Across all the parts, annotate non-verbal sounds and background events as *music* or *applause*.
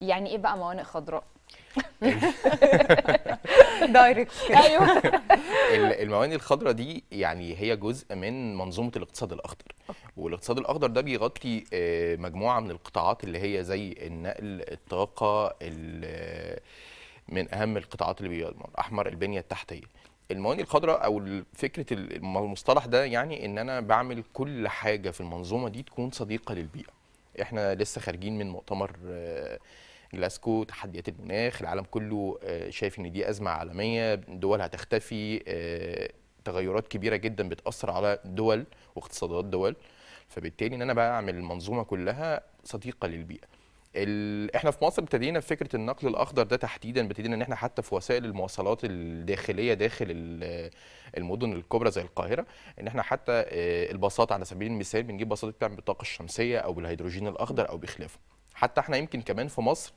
يعني ايه بقى موانئ خضراء؟ دايركت *laughs* ايوه الموانئ الخضراء دي يعني هي جزء من منظومه الاقتصاد الاخضر والاقتصاد الاخضر ده بيغطي آه، مجموعه من القطاعات اللي هي زي النقل الطاقه من اهم القطاعات اللي بيضمن احمر البنيه التحتيه الموانئ الخضراء او فكره المصطلح ده يعني ان انا بعمل كل حاجه في المنظومه دي تكون صديقه للبيئه احنا لسه خارجين من مؤتمر آه، جلاسكو تحديات المناخ العالم كله آه، شايف ان دي ازمه عالميه دول هتختفي آه، تغيرات كبيره جدا بتاثر على دول واقتصادات دول فبالتالي ان انا بقى اعمل المنظومه كلها صديقه للبيئه احنا في مصر ابتدينا بفكره النقل الاخضر ده تحديدا ابتدينا ان احنا حتى في وسائل المواصلات الداخليه داخل المدن الكبرى زي القاهره ان احنا حتى آه، الباصات على سبيل المثال بنجيب باصات بتعمل بالطاقه الشمسيه او بالهيدروجين الاخضر او بخلافه حتى احنا يمكن كمان في مصر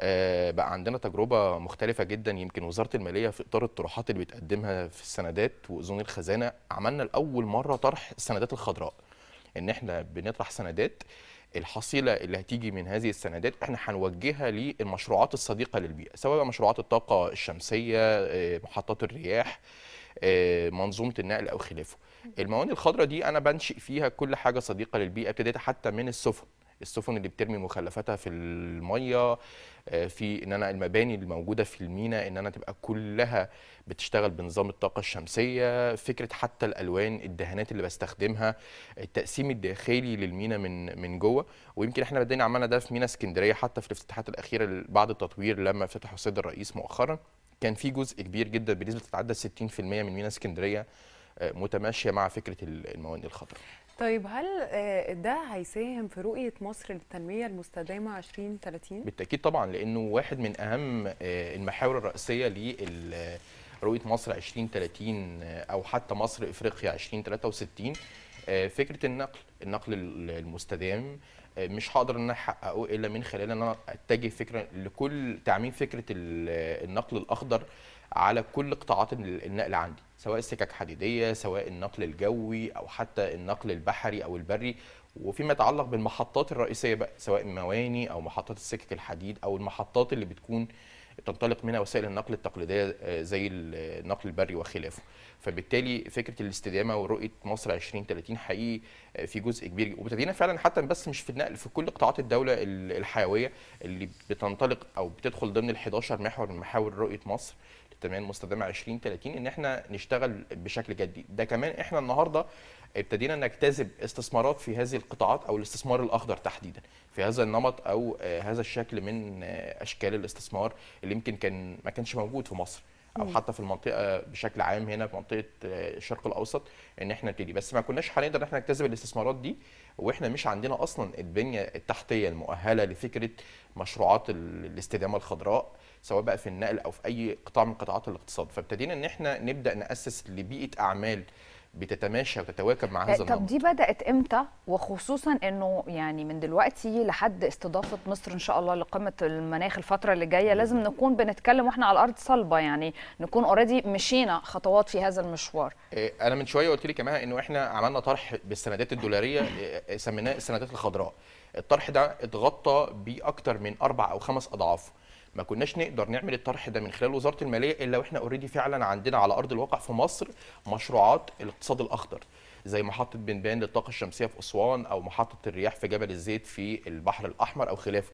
آه، بقى عندنا تجربه مختلفه جدا يمكن وزاره الماليه في اطار الطروحات اللي بتقدمها في السندات واذون الخزانه عملنا لاول مره طرح السندات الخضراء ان احنا بنطرح سندات الحصيله اللي هتيجي من هذه السندات احنا هنوجهها للمشروعات الصديقه للبيئه سواء بقى مشروعات الطاقه الشمسيه آه، محطات الرياح آه، منظومه النقل او خلافه الموانئ الخضراء دي انا بنشئ فيها كل حاجه صديقه للبيئه ابتديت حتى من السفن السفن اللي بترمي مخلفاتها في الميه آه، في ان انا المباني اللي موجوده في الميناء ان انا تبقى كلها بتشتغل بنظام الطاقه الشمسيه فكره حتى الالوان الدهانات اللي بستخدمها التقسيم الداخلي للمينا من من جوه ويمكن احنا بدينا عملنا ده في مينا اسكندريه حتى في الافتتاحات الاخيره بعد التطوير لما فتحوا السيد الرئيس مؤخرا كان في جزء كبير جدا بنسبه تتعدى 60% من مينا اسكندريه آه، متماشيه مع فكره الموانئ الخضراء طيب هل آه، ده هيساهم في رؤية مصر للتنمية المستدامة 2030؟ بالتأكيد طبعا لأنه واحد من أهم آه، المحاور الرئيسية لرؤية مصر 2030 أو حتى مصر إفريقيا 2063 فكرة النقل النقل المستدام مش هقدر ان انا احققه الا من خلال ان انا اتجه فكره لكل تعميم فكره النقل الاخضر على كل قطاعات النقل عندي سواء السكك حديديه سواء النقل الجوي او حتى النقل البحري او البري وفيما يتعلق بالمحطات الرئيسيه بقى سواء مواني او محطات السكك الحديد او المحطات اللي بتكون تنطلق منها وسائل النقل التقليديه آه، زي النقل البري وخلافه فبالتالي فكره الاستدامه ورؤيه مصر 2030 حقيقي آه، في جزء كبير وبتدينا فعلا حتى بس مش في نقل في كل قطاعات الدوله الحيويه اللي بتنطلق او بتدخل ضمن ال 11 محور من محاور رؤيه مصر للتنميه المستدامه 2030 ان احنا نشتغل بشكل جدي ده كمان احنا النهارده ابتدينا نجتذب استثمارات في هذه القطاعات او الاستثمار الاخضر تحديدا في هذا النمط او آه، هذا الشكل من آه، اشكال الاستثمار اللي يمكن كان ما كانش موجود في مصر او حتى في المنطقه بشكل عام هنا في منطقه آه، الشرق الاوسط ان احنا نبتدي بس ما كناش هنقدر ان احنا نجتذب الاستثمارات دي واحنا مش عندنا اصلا البنيه التحتيه المؤهله لفكره مشروعات الاستدامه الخضراء سواء بقى في النقل او في اي قطاع من قطاعات الاقتصاد فابتدينا ان احنا نبدا ناسس لبيئه اعمال بتتماشى وتتواكب مع آه، هذا النمط طب دي بدات امتى وخصوصا انه يعني من دلوقتي لحد استضافه مصر ان شاء الله لقمه المناخ الفتره اللي جايه لازم نكون بنتكلم واحنا على ارض صلبه يعني نكون اوريدي مشينا خطوات في هذا المشوار آه، انا من شويه قلت لي كمان انه احنا عملنا طرح بالسندات الدولاريه آه، سميناه السندات الخضراء الطرح ده اتغطى باكثر من اربع او خمس اضعاف ما كناش نقدر نعمل الطرح ده من خلال وزاره الماليه الا واحنا اوريدي فعلا عندنا على ارض الواقع في مصر مشروعات الاقتصاد الاخضر زي محطه بنبان للطاقه الشمسيه في اسوان او محطه الرياح في جبل الزيت في البحر الاحمر او خلافه